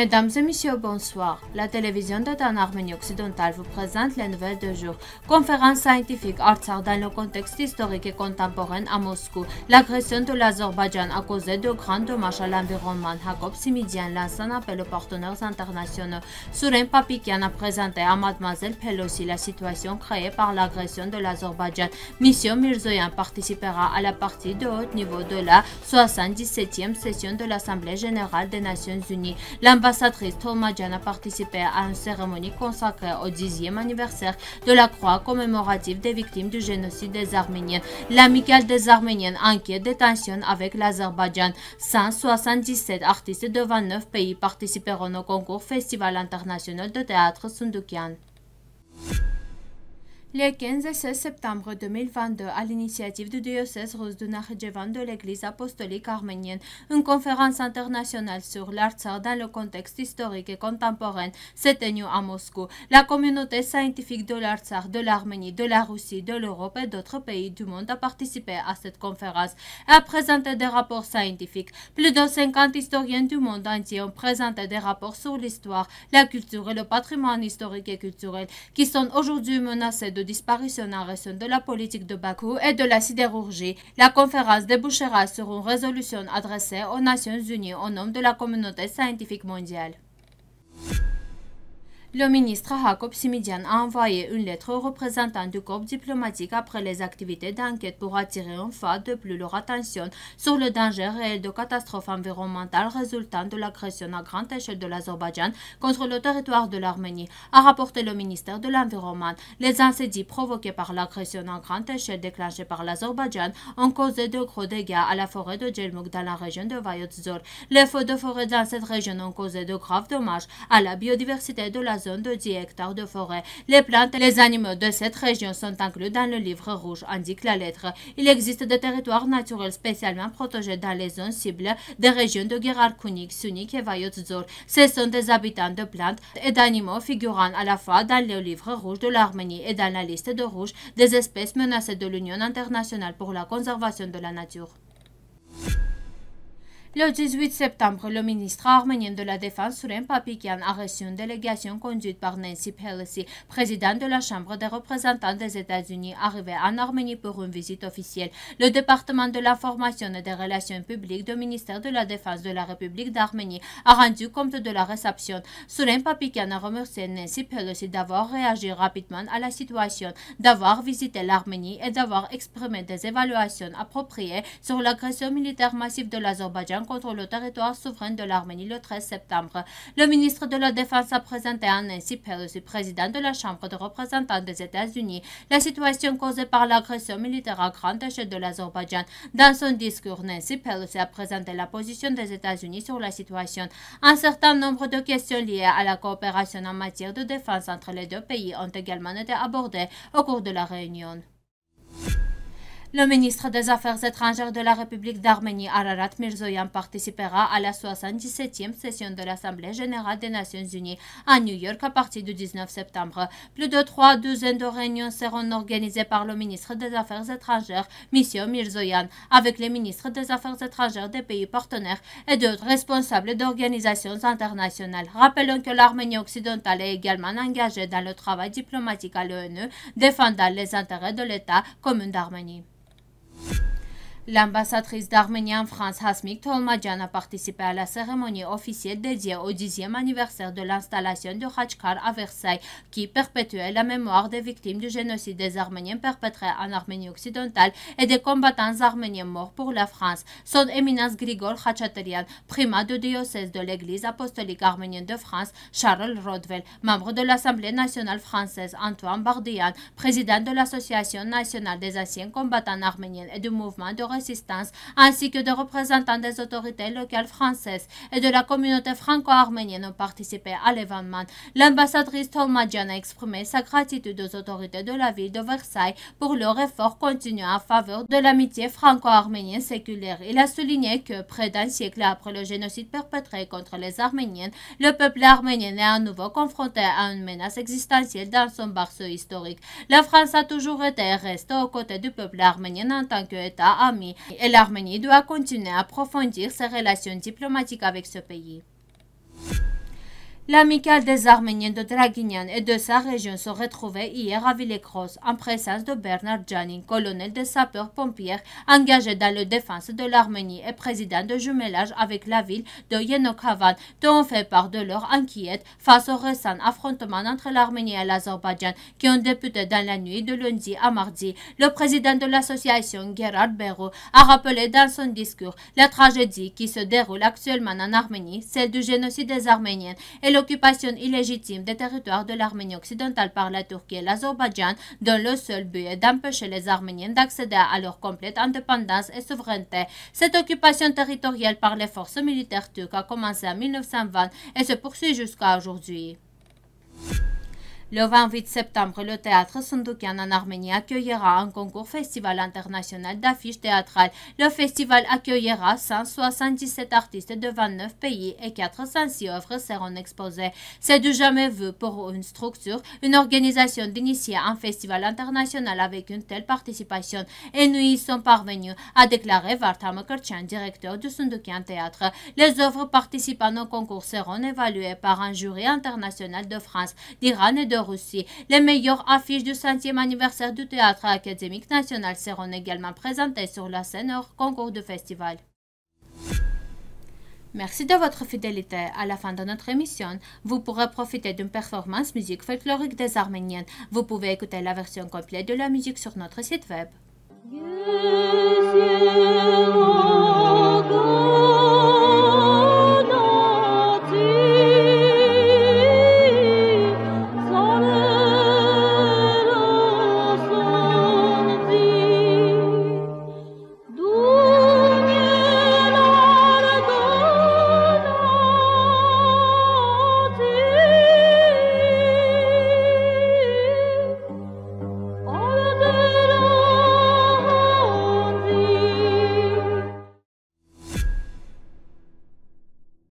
Mesdames et messieurs, bonsoir. La télévision de Arménie occidentale vous présente les nouvelles de jour. Conférence scientifique Artsakh dans le contexte historique et contemporain à Moscou. L'agression de l'Azerbaïdjan a causé de grands dommages à l'environnement. Jacob Simidian lance un appel aux partenaires internationaux. Souren Papikian a présenté à Mademoiselle Pelosi la situation créée par l'agression de l'Azerbaïdjan. Mission Mirzoyan participera à la partie de haut niveau de la 77e session de l'Assemblée générale des Nations Unies. L'ambassadrice Tolmadjian a participé à une cérémonie consacrée au 10e anniversaire de la croix commémorative des victimes du génocide des Arméniens. L'amicale des Arméniens enquête des tensions avec l'Azerbaïdjan. 177 artistes de 29 pays participeront au concours Festival international de théâtre Sundukian. Les 15 et 16 septembre 2022, à l'initiative du diocèse russe de de l'Église apostolique arménienne, une conférence internationale sur l'Artsar dans le contexte historique et contemporain s'est tenue à Moscou. La communauté scientifique de l'Artsar, de l'Arménie, de la Russie, de l'Europe et d'autres pays du monde a participé à cette conférence et a présenté des rapports scientifiques. Plus de 50 historiens du monde entier ont présenté des rapports sur l'histoire, la culture et le patrimoine historique et culturel qui sont aujourd'hui menacés de disparition en raison de la politique de Bakou et de la sidérurgie. La conférence débouchera sur une résolution adressée aux Nations Unies au nom de la communauté scientifique mondiale. Le ministre Hakob Simidian a envoyé une lettre aux représentants du corps diplomatique après les activités d'enquête pour attirer une de plus leur attention sur le danger réel de catastrophes environnementales résultant de l'agression à grande échelle de l'Azerbaïdjan contre le territoire de l'Arménie, a rapporté le ministère de l'Environnement. Les incendies provoqués par l'agression à grande échelle déclenchée par l'Azerbaïdjan ont causé de gros dégâts à la forêt de Djelmouk dans la région de Vayotzor. Les feux de forêt dans cette région ont causé de graves dommages à la biodiversité de la zone de 10 hectares de forêt. Les plantes et les animaux de cette région sont inclus dans le livre rouge, indique la lettre. Il existe des territoires naturels spécialement protégés dans les zones cibles des régions de Gerarkunik, Sunik et Zor. Ce sont des habitants de plantes et d'animaux figurant à la fois dans le livre rouge de l'Arménie et dans la liste de rouge des espèces menacées de l'Union internationale pour la conservation de la nature. Le 18 septembre, le ministre arménien de la Défense, Suren Papikian, a reçu une délégation conduite par Nancy Pelosi, président de la Chambre des représentants des États-Unis, arrivée en Arménie pour une visite officielle. Le département de formation et des relations publiques du ministère de la Défense de la République d'Arménie a rendu compte de la réception. Suren Papikian a remercié Nancy Pelosi d'avoir réagi rapidement à la situation, d'avoir visité l'Arménie et d'avoir exprimé des évaluations appropriées sur l'agression militaire massive de l'Azerbaïdjan contre le territoire souverain de l'Arménie le 13 septembre. Le ministre de la Défense a présenté à Nancy Pelosi, président de la Chambre de représentants des États-Unis la situation causée par l'agression militaire à grande échelle de l'Azerbaïdjan. Dans son discours, Nancy Pelosi a présenté la position des États-Unis sur la situation. Un certain nombre de questions liées à la coopération en matière de défense entre les deux pays ont également été abordées au cours de la réunion. Le ministre des Affaires étrangères de la République d'Arménie, Ararat Mirzoyan, participera à la 77e session de l'Assemblée générale des Nations unies à New York à partir du 19 septembre. Plus de trois douzaines de réunions seront organisées par le ministre des Affaires étrangères, M. Mirzoyan, avec les ministres des Affaires étrangères des pays partenaires et d'autres responsables d'organisations internationales. Rappelons que l'Arménie occidentale est également engagée dans le travail diplomatique à l'ONU, défendant les intérêts de l'État commun d'Arménie. L'ambassadrice d'Arménie en France, Hasmik Tolmadjan, a participé à la cérémonie officielle dédiée au 10 anniversaire de l'installation de Khachkar à Versailles, qui perpétuait la mémoire des victimes du génocide des Arméniens perpétrés en Arménie occidentale et des combattants arméniens morts pour la France. Son éminence Grigor Khachaterian, primat de diocèse de l'Église apostolique arménienne de France, Charles Rodwell, membre de l'Assemblée nationale française, Antoine Bardian, président de l'Association nationale des anciens combattants arméniens et du mouvement de ainsi que des représentants des autorités locales françaises et de la communauté franco-arménienne ont participé à l'événement. L'ambassadrice Tolmadjian a exprimé sa gratitude aux autorités de la ville de Versailles pour leur effort continu en faveur de l'amitié franco-arménienne séculaire. Il a souligné que près d'un siècle après le génocide perpétré contre les Arméniennes, le peuple arménien est à nouveau confronté à une menace existentielle dans son barceau historique. La France a toujours été et reste aux côtés du peuple arménien en tant qu'État ami et l'Arménie doit continuer à approfondir ses relations diplomatiques avec ce pays. L'amicale des Arméniens de Draguignan et de sa région se retrouvait hier à Villecroze en présence de Bernard Janin, colonel des sapeurs-pompiers engagé dans la défense de l'Arménie et président de jumelage avec la ville de Yenokhavan, dont on fait part de leur inquiète face au récent affrontement entre l'Arménie et l'Azerbaïdjan qui ont débuté dans la nuit de lundi à mardi. Le président de l'association, Gerard Berro, a rappelé dans son discours la tragédie qui se déroule actuellement en Arménie, celle du génocide des Arméniens l'occupation illégitime des territoires de l'Arménie occidentale par la Turquie et l'Azerbaïdjan dont le seul but est d'empêcher les Arméniens d'accéder à leur complète indépendance et souveraineté. Cette occupation territoriale par les forces militaires turques a commencé en 1920 et se poursuit jusqu'à aujourd'hui. Le 28 septembre, le théâtre Sundukian en Arménie accueillera un concours festival international d'affiches théâtrales. Le festival accueillera 177 artistes de 29 pays et 406 œuvres seront exposées. C'est du jamais vu pour une structure, une organisation d'initier un festival international avec une telle participation. Et nous y sommes parvenus, a déclaré Vartam directeur du Sundukyan Théâtre. Les œuvres participant au concours seront évaluées par un jury international de France, d'Iran et de Russie. Les meilleures affiches du 100e anniversaire du Théâtre académique national seront également présentées sur la scène hors concours de festival. Merci de votre fidélité. À la fin de notre émission, vous pourrez profiter d'une performance musique folklorique des Arméniennes. Vous pouvez écouter la version complète de la musique sur notre site web. Oh.